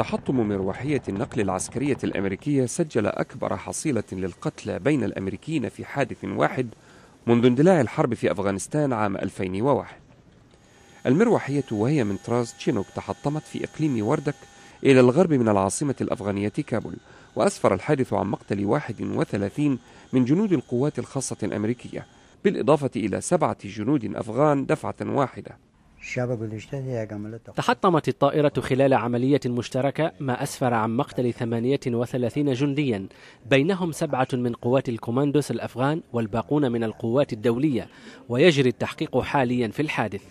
تحطم مروحية النقل العسكرية الأمريكية سجل أكبر حصيلة للقتلى بين الأمريكيين في حادث واحد منذ اندلاع الحرب في أفغانستان عام 2001 المروحية وهي من طراز تشينوك تحطمت في إقليم وردك إلى الغرب من العاصمة الأفغانية كابول وأسفر الحادث عن مقتل 31 من جنود القوات الخاصة الأمريكية بالإضافة إلى سبعة جنود أفغان دفعة واحدة تحطمت الطائرة خلال عملية مشتركة ما أسفر عن مقتل 38 جنديا بينهم سبعة من قوات الكوماندوس الأفغان والباقون من القوات الدولية ويجري التحقيق حاليا في الحادث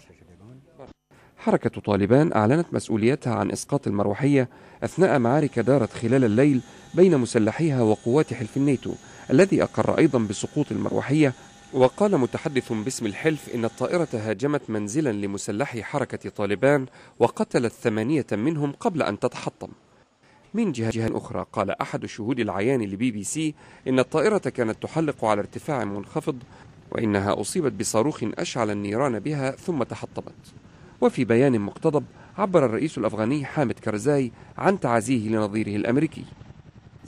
حركة طالبان أعلنت مسؤوليتها عن إسقاط المروحية أثناء معارك دارت خلال الليل بين مسلحيها وقوات حلف الناتو الذي أقر أيضا بسقوط المروحية وقال متحدث باسم الحلف إن الطائرة هاجمت منزلا لمسلحي حركة طالبان وقتلت ثمانية منهم قبل أن تتحطم من جهة أخرى قال أحد شهود العيان لبي بي سي إن الطائرة كانت تحلق على ارتفاع منخفض وإنها أصيبت بصاروخ أشعل النيران بها ثم تحطمت وفي بيان مقتضب عبر الرئيس الأفغاني حامد كرزاي عن تعازيه لنظيره الأمريكي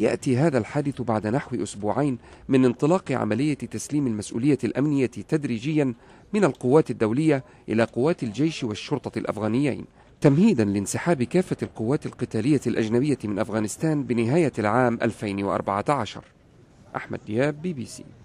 يأتي هذا الحادث بعد نحو أسبوعين من انطلاق عملية تسليم المسؤولية الأمنية تدريجيا من القوات الدولية إلى قوات الجيش والشرطة الأفغانيين تمهيدا لانسحاب كافة القوات القتالية الأجنبية من أفغانستان بنهاية العام 2014 أحمد دياب بي بي سي